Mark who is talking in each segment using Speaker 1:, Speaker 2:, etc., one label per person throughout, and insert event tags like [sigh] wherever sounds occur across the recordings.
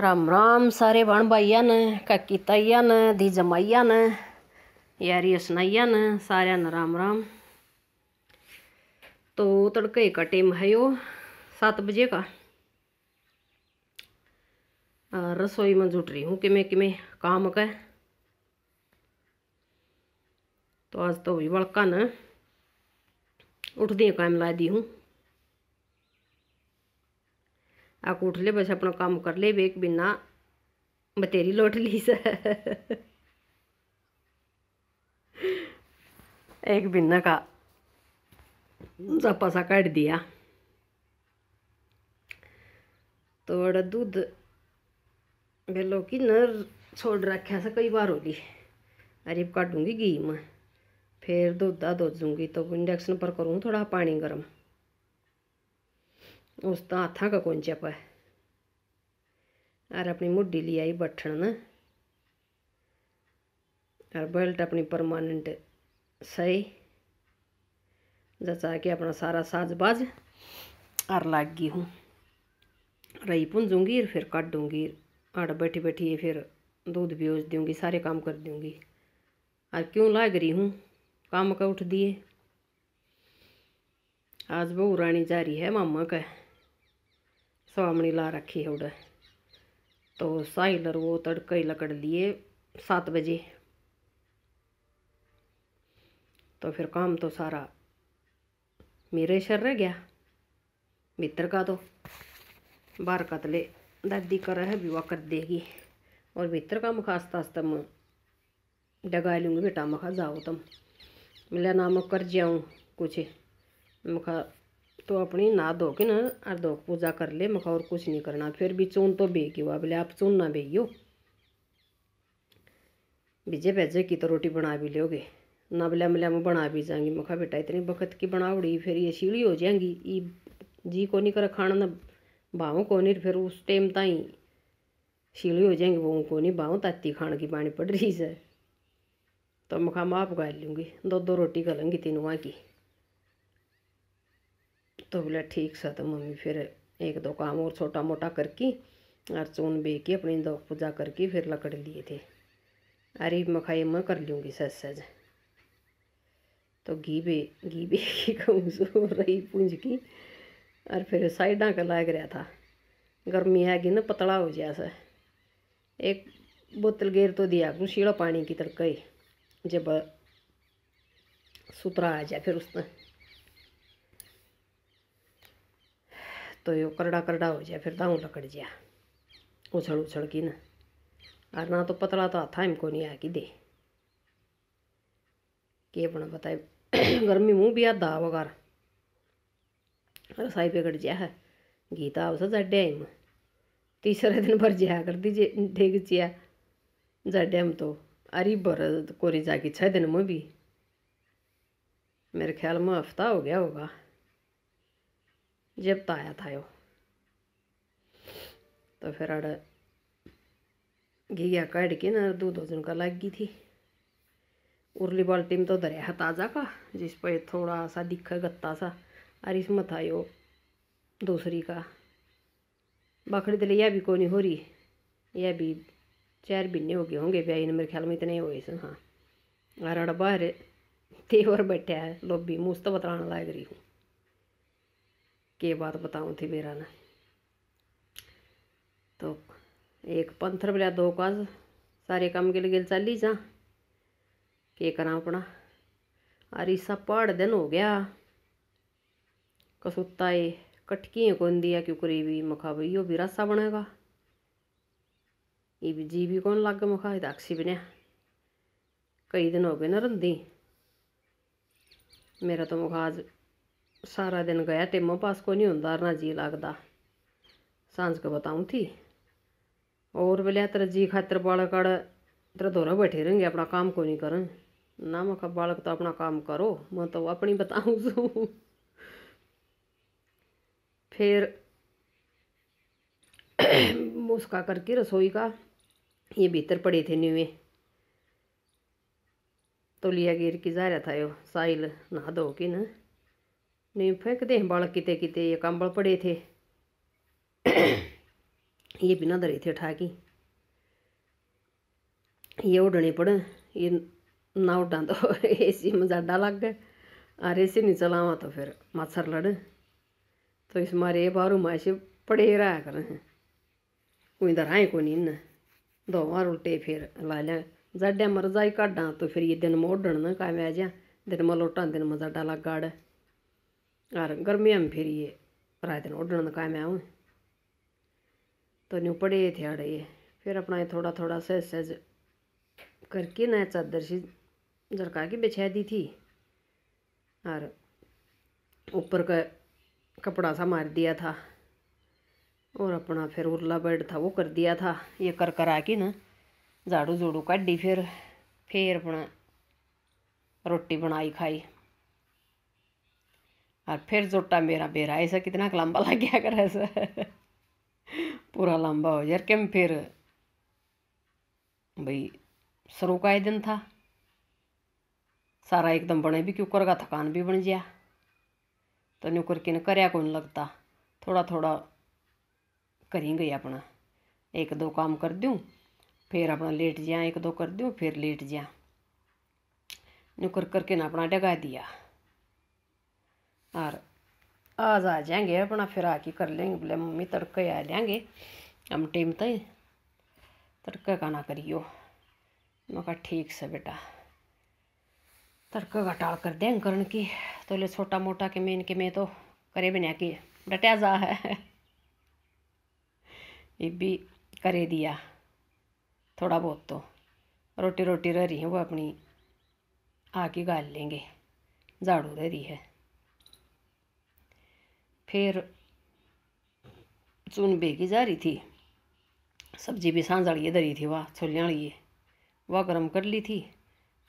Speaker 1: राम राम सारे बण भाइया ने काकी ताइया ने दी जमाइया ने यारी असनाइया ने सारे ने राम राम तो तड़के का टाइम है यो सात बजे का रसोई में जुट रही हूँ किमें मैं कि मैं काम का तो आज तो वड़का ने उठ दिए काम ला दी हूँ आ उठ ले बस अपना काम कर ले बेक बिना बतेरी लौट ली सर एक बिना का सपा सा काट दिया थोड़ा तो दूध बेलो कि न छोड़ रखे सा कई बार होगी अरे काटूंगी घी मैं फिर दुधा दूध दूंगी तो इंडक्शन पर करूँ थोड़ा पानी गर्म उस हाथा का कुंज पै और अपनी मुड्डी ले आई बठन और बेल्ट अपनी परमानेंट सही जचा के अपना सारा साज बाज और लाग गई हूँ रही पुंजूँगी फिर काट दूँगी आड़ बैठी बैठी फिर दूध बेच दूँगी सारे काम कर दूँगी और क्यों लाग रही हूँ काम का उठ दिए आज बहू रानी जा रही है मामा का स्वामणी ला रखी है उड़े तो साहिलर वो तड़का ही लकड़ लिए सात बजे तो फिर काम तो सारा मेरे शर रह गया भीतर का तो बार कतले तले दादी कर है विवाह कर देगी और भीतर का मखास्ता आस्ता मैं डगा लूँगी बेटा मखा जाओ तुम मिला ना कर जाऊँ कुछ मखा तो अपनी ना धो के ना और धो पूजा कर ले मखा और कुछ नहीं करना फिर भी चून तो बेगी हुआ बोले आप चून ना बेगियो बीजे भेजे की तो रोटी बना भी लोगे ना बोले मिले हम बना भी जाएंगी मखा बेटा इतनी बखत की बना उड़ी फिर ये सीढ़ी हो जाएंगी ई जी को नहीं कर खाना ना बाहों को नहीं फिर उस टाइम ताई सीढ़ी हो जाएंगी बहू को नहीं बाहों ताती खाने की पानी पड़ रही है तो मखा माफ गाल लूँगी दो दो रोटी कर लूँगी तीनों की तो बोले ठीक सा तो मम्मी फिर एक दो काम और छोटा मोटा करके और चून बे के अपनी दो पूजा करके फिर लकड़ लिए थे अरे मखाई मैं कर लूँगी सज सज तो घी बे घी बे की [laughs] रही पूंज की और फिर साइडा का लाग रहा था गर्मी कि ना पतला हो गया सर एक बोतल गेर तो दिया करूँ शीड़ा पानी की तरह जब सुतरा आ जाए फिर उसने तो यो करड़ा करड़ा हो जाए फिर दाऊ लकड़ जाए उछल उछड़ की ना और ना तो पतला तो हाथा हिम को नहीं आया कि दे के बना बताए [clears throat] गर्मी मुँह भी आधा कर रसाई बिगड़ जाए है गीता उसे जड्डे हिम तीसरे दिन भर जाया कर दी ठेक जिया जड्डे हम तो अरे बर कोरी जागी छः दिन में भी मेरे ख्याल में हफ्ता हो गया होगा तो था तो आड़ घिया તો के આડે दो दो दिन का लग गई थी उरली बाल्टी में तो दरिया है ताज़ा का जिस पर थोड़ा सा दिखा गत्ता सा और इसमें था यो दूसरी का बाखड़ी तले तो यह भी कोई नहीं हो रही यह भी चार बिन्ने हो गए होंगे ब्याई ने मेरे ख्याल में इतने हुए सर हाँ और बाहर तेवर बैठे है लोबी मुझ तो बतलाने रही हूँ के बात बताऊँ थी मेरा ना तो एक पंथर बिल्या दो काज सारे काम गिल गिल चाली जा के करा अपना अरे सा पहाड़ दिन हो गया कसुत्ता ए कटकी कौन दिया क्यों करीबी मखा भाई यो भी रास्ता बनेगा ये भी जी भी कौन लग मखा अक्षी तो बनया कई दिन हो गए ना रंधी मेरा तो मुख आज सारा दिन गया टेमो पास को नहीं होंगे ना जी लगता सांझ को बताऊँ थी और बोले तेरे जी खातर बालक आड़ तेरा दोनों बैठे रहेंगे अपना काम को नहीं करन ना मैं बालक तो अपना काम करो मैं तो अपनी बताऊँ सू फिर मुस्का करके रसोई का ये भीतर पड़े थे न्यूए तो लिया गिर की जा रहा था यो साहिल नहा दो कि ना नहीं फेंक दे बाल किते किते ये कंबल पड़े थे ये भी दरे थे उठा के ये उड़ने पड़े ये ना उड़ा तो में [laughs] मजाडा लग गए और ऐसे नहीं चलावा तो फिर मच्छर लड़ तो इस मारे बारू बारू माशे पड़े रहा कर कोई दर आए को नहीं दो बार उल्टे फिर ला लिया जाडे मर जाए काटा तो फिर ये दिन मोड़न ना कामया जहाँ दिन में दिन में जाडा लग गाड़ और गर्मिया में फिर ये रात दिन ओढ़ण का मैं आऊँ तो न्यू पड़े थे अड़े फिर अपना ये थोड़ा थोड़ा सहज सहज करके ना चादर सी जरका के बिछा दी थी और ऊपर का कपड़ा सा मार दिया था और अपना फिर उरला बेड था वो कर दिया था ये कर करा के ना झाड़ू झूड़ू काटी फिर फिर अपना रोटी बनाई खाई और फिर जोटा मेरा बेरा ऐसा कितना लंबा लग गया अगर ऐसा पूरा लंबा हो यार क्यों फिर भाई सरों का ही दिन था सारा एकदम बने भी क्यों करगा थकान भी बन गया तो न्यू करके ने करया कौन लगता थोड़ा थोड़ा करी गई अपना एक दो काम कर दूँ फिर अपना लेट जाए एक दो कर दूँ फिर लेट जाए न्यू कर करके ना अपना डगा दिया और आज आ जाएंगे अपना फिर आके कर लेंगे बोले मम्मी तड़के आ लेंगे हम टीम तो तड़का का ना करियो मैं ठीक से बेटा तड़का का टाल कर देंगे करण की तो ले छोटा मोटा के मेन के मैं तो करे बिना की डटा जा है [laughs] ये भी करे दिया थोड़ा बहुत तो रोटी रोटी रह रही है वो अपनी आके गाल लेंगे झाड़ू रह रही है फिर चून बेगी जा रही थी सब्जी भी सांझ वाली धरी थी वाह छोलियाँ वाली वह गर्म कर ली थी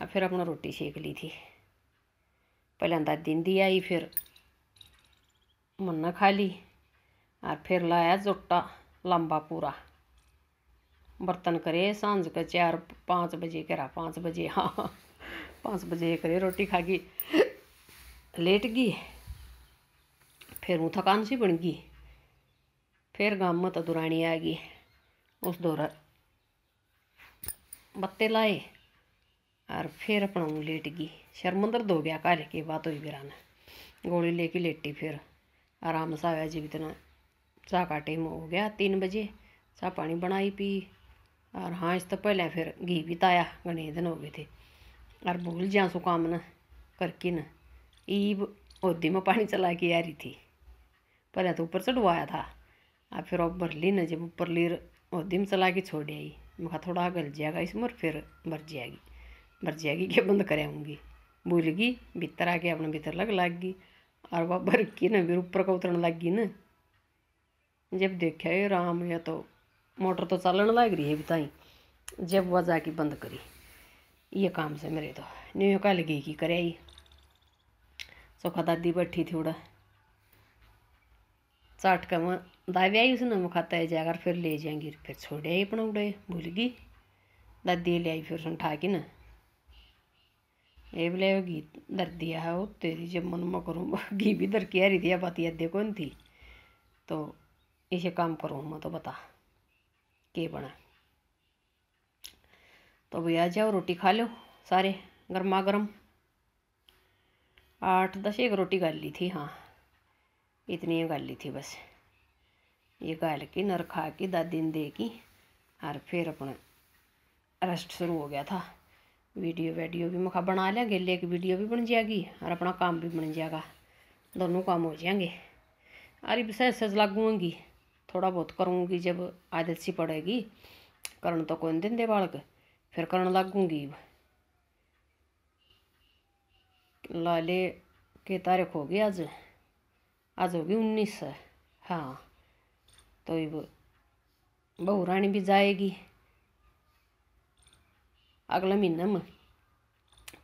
Speaker 1: और फिर अपना रोटी सेक ली थी पहले दिन दी आई फिर मन्ना खा ली और फिर लाया जोटा लंबा पूरा बर्तन करे सांझ के चार पाँच बजे करा पाँच बजे हाँ पाँच बजे करे रोटी खा गई लेट गई फिर वो थकान सी बन गई फिर गम तो दुरानी आ गई उस दौर बत्ते लाए और फिर अपना लेट गई शर्म दो गया घर के बाद तो बिरा गोली लेके लेटी फिर आराम से आया जीवित ना चाह का टाइम हो गया तीन बजे चाह पानी बनाई पी और हाँ इस तो पहले फिर घी भी ताया घने दिन हो गए थे और भूल जा सुकाम करके न ईब औधी में पानी चला के आ रही थी पहले तो ऊपर चढ़वाया था अब फिर ऊपर ली ने जब ऊपर लीर होदी में चला के छोड़ आई मैं थोड़ा गल जाएगा इसमें और फिर भर जाएगी भर जाएगी क्या बंद कराऊंगी भूल गई भीतर आके अपने भीतर लग लाग गई और वह भर की ना फिर ऊपर का उतरने लग गई ना जब देखा ये राम या तो मोटर तो चलने लग रही है बिताई जब वह जाके बंद करी ये काम से मेरे तो न्यू कल गई की कराई सो दादी बैठी थी उड़ा साठ का दाव्या ही उसने मुखाता है जाकर फिर ले जाएंगी फिर छोड़े ही अपना उड़े भूल गई दादी ले आई फिर उठा के ना ये बोले घी दर दिया है वो तेरी जब मन में करूँ घी भी दर किया रही दिया बात याद कौन थी तो इसे काम करो मैं तो बता के बना तो भैया जाओ रोटी खा लो सारे गर्मा गर्म आठ दस एक रोटी कर ली थी हाँ इतनी गाली थी बस ये गाल के नर खा के दादी ने दे की और फिर अपना रेस्ट शुरू हो गया था वीडियो वीडियो भी मखा बना लिया गेले की वीडियो भी बन जाएगी और अपना काम भी बन जाएगा दोनों काम हो जाएंगे अरे बस सच लागूंगी थोड़ा बहुत करूँगी जब आदत सी पड़ेगी करण तो कौन दिन दे बालक फिर करण लागूंगी लाले के तारीख होगी आज आज होगी उन्नीस है हाँ तो ये बहू रानी भी जाएगी अगला महीना में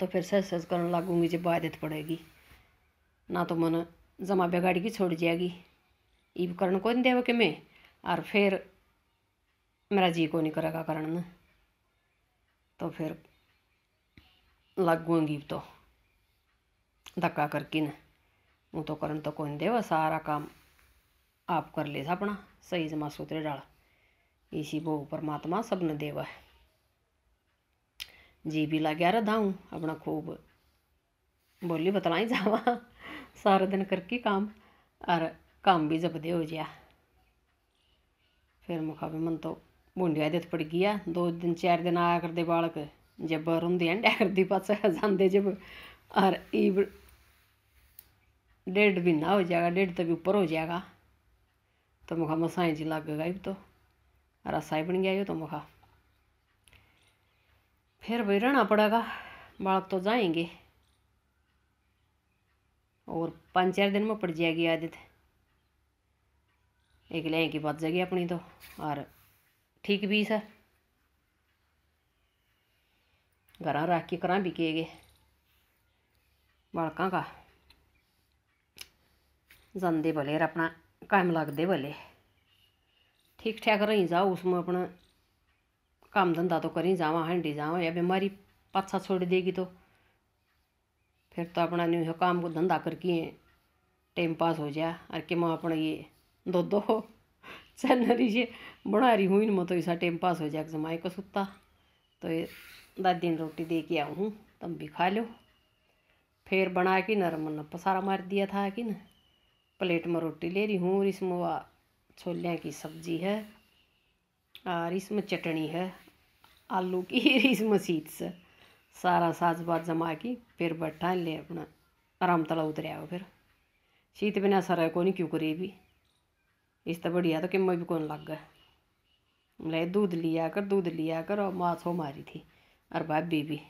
Speaker 1: तो फिर सज सज कर लागूंगी जब आदत पड़ेगी ना तो मन जमा बिगाड़ की छोड़ जाएगी ये करण को नहीं देव कि मैं और फिर मेरा जी को नहीं करेगा करण ने तो फिर लागूंगी तो धक्का करके ना હું तो કરન તો કોઈને દેવ સારા કામ आप कर ले अपना सही जमा सूत्र डाला इसी बहु परमात्मा सबने देवा है जी भी लाग्या रधाऊँ अपना खूब बोली बतलाई जावा सारा दिन करके काम और काम भी जब हो गया फिर मुखा भी मन तो बूंडिया देत पड़ गया दो दिन चार दिन आया करते बालक जब रोंदे अंडा करती पास जाते जब और ई डेढ़ महीना हो जाएगा डेढ़ तो भी ऊपर हो जाएगा तो मुखा मसाई जी लागेगा ही तो रसा ही बन गया तो मुखा फिर भाई रहना पड़ेगा बालक तो जाएंगे और पाँच चार दिन में पड़ जाएगी आदत एक लिया की बच जाएगी अपनी तो और ठीक भी सर घर रख के करा भी किए गए बालक का ਜਾਂਦੇ भले अपना कम लगते भले ठीक ठाक रही जाओ उसमें अपना काम धंधा तो करी जावा हंडी जाव या बीमारी पाछा छोड़ देगी तो फिर तो अपना हो काम को धंधा करके टाइम पास हो जाए और कि मैं अपना ये दो दो चैनल से बना रही हूँ मैं तो ऐसा टाइम पास हो जाए जमाए को सुता तो ये दादी ने रोटी दे के आऊँ तुम भी खा लो फिर बना के नरम पसारा मार दिया था कि ना प्लेट में रोटी ले रही हूँ और इसमें वह की सब्जी है और इसमें चटनी है आलू की [laughs] इसमें सीत से सारा साज बाज जमा की फिर बैठा ले अपना आराम तला उतर आओ फिर शीत बिना सर को नहीं क्यों करे भी इस तो बढ़िया तो कि मैं भी कौन लग गए ले दूध लिया कर दूध लिया कर और माँ सो मारी थी और भाभी भी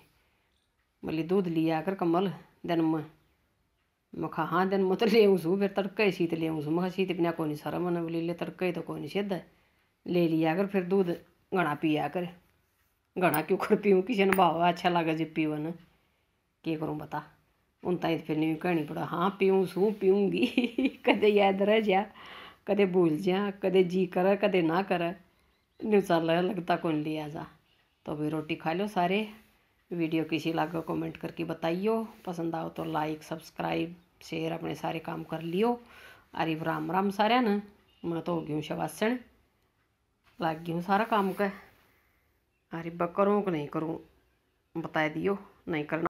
Speaker 1: मतलब दूध लिया कर कमल दिन में मखा हाँ दिन मैं ले फिर तड़का ही सीत ले आऊँ मखा सीत बिना कोई नहीं सारा मन ले ले तड़का ही तो कोई नहीं सीधा ले लिया कर फिर दूध गणा पिया कर गणा क्यों कर पीऊँ किसी ने भाव अच्छा लगा जी पीवन के करूँ पता हूं ताई फिर नहीं कहनी पड़ा हाँ पीऊँ सू पीऊँगी कद याद रह जा कदे भूल जा कद जी कर कदे ना कर नहीं चल लगता कौन लिया जा तो भी रोटी खा लो सारे वीडियो किसी लागो कमेंट करके बताइयो पसंद आओ तो लाइक सब्सक्राइब शेयर अपने सारे काम कर लियो अरे राम राम सारे न मैं तो गयूँ हूँ शवासन लाग गई हूँ सारा काम का अरे करूँ कि नहीं करूँ बता दियो नहीं करना